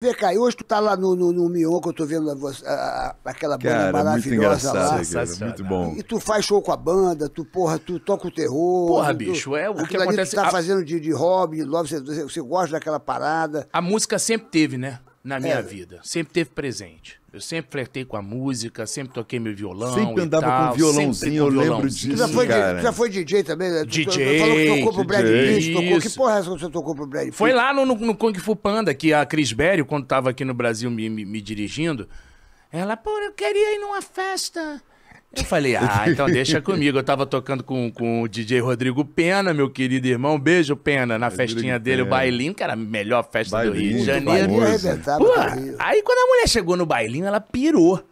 Vê cá, hoje tu tá lá no, no, no Mion, que eu tô vendo a, a, aquela banda é maravilhosa é muito lá. Cara, muito bom. E tu faz show com a banda, tu, porra, tu toca o terror. Porra, tu, bicho, é o que acontece. Tu tá a... fazendo de, de hobby, de love, você, você gosta daquela parada. A música sempre teve, né? Na minha é. vida. Sempre teve presente. Eu sempre flertei com a música, sempre toquei meu violão. Sempre andava tal, com violãozinho, com eu lembro disso. Já foi, já foi DJ também, né? DJ. Falou que tocou pro Brad Pitt, tocou. Que porra é essa que você tocou pro Brad Pitt? Foi lá no, no Kung Fu Panda, que a Cris Berry, quando tava aqui no Brasil me, me, me dirigindo, ela, pô, eu queria ir numa festa. Eu falei, ah, então deixa comigo. Eu tava tocando com, com o DJ Rodrigo Pena, meu querido irmão. Beijo, Pena, na Rodrigo festinha dele, Pena. o Bailinho, que era a melhor festa bailinho, do Rio de Janeiro. Pô, aí quando a mulher chegou no Bailinho, ela pirou.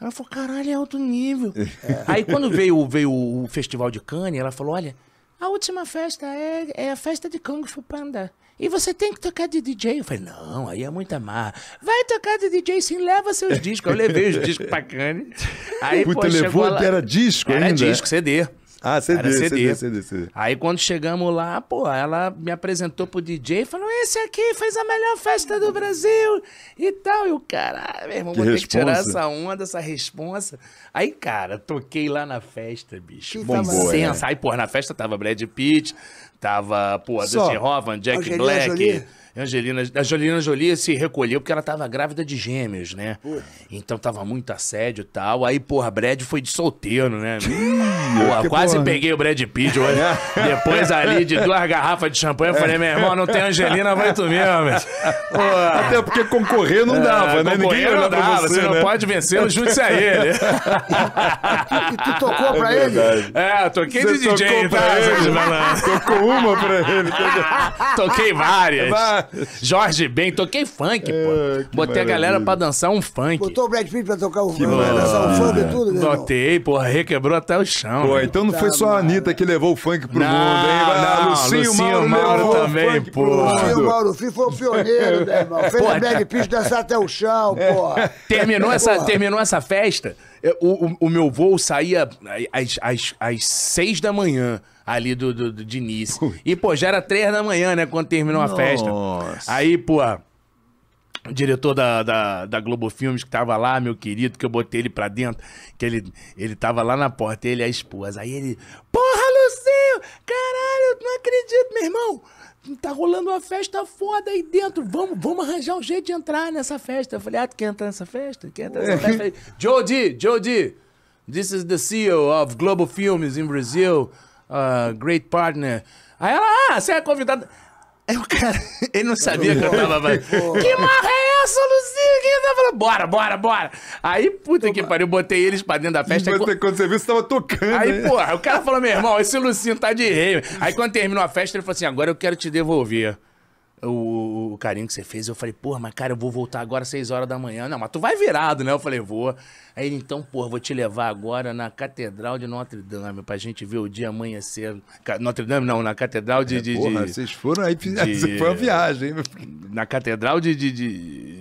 Ela falou, caralho, é alto nível. É. Aí quando veio, veio o Festival de Cannes, ela falou, olha, a última festa é, é a festa de Kung Fu Panda. E você tem que tocar de DJ. Eu falei, não, aí é muita marra. Vai tocar de DJ sim, leva seus discos. Eu levei os discos pra Cane. Aí, Puta, pô, levou, lá... era disco era ainda? Era disco, CD. Ah, CD, era CD. CD, CD, CD. Aí quando chegamos lá, pô, ela me apresentou pro DJ e falou: esse aqui fez a melhor festa do Brasil e tal. E o cara, ah, meu irmão, que vou responsa. ter que tirar essa onda, essa responsa. Aí, cara, toquei lá na festa, bicho. Bom, sensa. É. Aí, pô, na festa tava Brad Pitt, tava, pô, Dustin Hoffman, Jack Angelina Black. Jolie. Angelina, a Angelina Jolie se recolheu porque ela tava grávida de gêmeos, né? Porra. Então tava muito assédio e tal. Aí, porra, Brad foi de solteiro, né? porra, quase porra. peguei o Brad Pitt hoje. É. Depois ali de duas garrafas de champanhe, eu falei, meu irmão, não tem Angelina, vai tu mesmo. Até porque concorrer não é, dava, é, né? Ninguém não dava, você, você né? não pode vencer, junte-se a é ele. e, tu, tocou pra é ele? É, eu toquei você de DJ, tocou tá? Ele, tocou uma pra ele. Toquei várias. várias. Jorge Ben, toquei funk, pô. É, Botei maravilha. a galera pra dançar um funk. Botou o Brad Pitt pra tocar o, funk, dançar o funk e tudo, né? Botei, porra, requebrou até o chão. Pô, então não tá, foi só a Anitta que levou o funk pro não, mundo, hein? Não, ah, Lucinho, Lucinho Mauro, Mauro também, pô. Lucinho Mauro Filho foi o pioneiro, né, irmão? Fez o Brad tá. Pitt dançar até o chão, é. pô. Terminou, essa, terminou essa festa? É, o, o, o, meu voo saía às, às, às seis da manhã ali do, do, do de Nice. E, pô, já era três da manhã, né? Quando terminou Nossa. a festa. Aí, pô, o diretor da, da, da Globo Filmes que tava lá, meu querido, que eu botei ele pra dentro, que ele, ele tava lá na porta, ele e a esposa. Aí ele, porra, Lucinho, cara! acredito, não acredito, meu irmão. Tá rolando uma festa foda aí dentro. Vamos, vamos arranjar um jeito de entrar nessa festa. Eu falei, ah, tu quer entrar nessa festa? Quer entrar nessa festa aí? Jody, Jody, this is the CEO of Global Films in Brazil. Uh, great partner. Aí ela, ah, você é convidada. Aí o cara, ele não sabia que eu tava. que marra é essa, Luciano? ela falou bora, bora, bora. Aí, puta Toma. que pariu, botei eles pra dentro da festa. E aí, quando você viu, você tava tocando. Aí, né? porra, o cara falou, meu irmão, esse Lucinho tá de rei. Aí, quando terminou a festa, ele falou assim, agora eu quero te devolver. O, o, carinho que você fez. Eu falei, porra, mas cara, eu vou voltar agora às 6 horas da manhã. Não, mas tu vai virado, né? Eu falei, vou. Aí ele, então, porra, vou te levar agora na Catedral de Notre Dame pra gente ver o dia amanhecer. Notre Dame, não, na Catedral de. É, de porra, de, vocês foram aí, de, foi uma viagem. Na Catedral de, de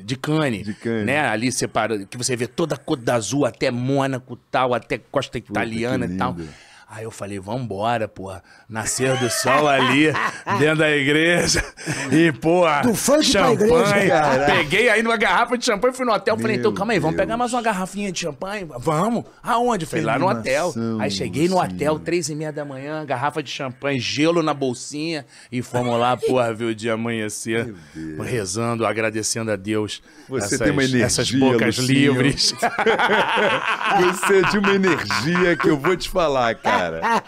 de Cane. De Né? Ali separando, que você vê toda a Côte d'Azul, até Mônaco tal, até Costa Italiana Puta, e tal. Aí eu falei, vambora, porra. Nascer do sol ali, dentro da igreja. E, porra, do funk champanhe. Igreja, peguei aí uma garrafa de champanhe, fui no hotel. Meu falei, então calma aí, vamos pegar mais uma garrafinha de champanhe? Vamos. Aonde? Falei, lá no hotel. Aí cheguei no hotel, três e meia da manhã, garrafa de champanhe, gelo na bolsinha. E fomos lá, porra, ver o dia amanhecer. Rezando, agradecendo a Deus. Você essas, tem uma energia, essas bocas livres. Você é de uma energia que eu vou te falar, cara cara?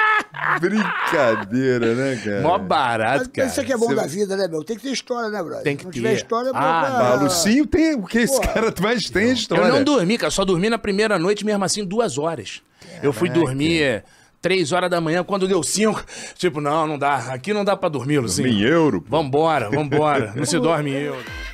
Brincadeira, né, cara? Mó barato, cara. isso aqui é bom Você... da vida, né, meu? Tem que ter história, né, brother? Tem que Se ter. tiver história, ah, pra... Ah, Lucinho tem o que esse cara mais tem história. Eu não dormi, cara. Só dormi na primeira noite, mesmo assim, duas horas. Caraca. Eu fui dormir três horas da manhã, quando deu cinco, tipo, não, não dá. Aqui não dá pra dormir, Lucinho. Dormir em euro? Pô. Vambora, vambora. não se dorme em euro.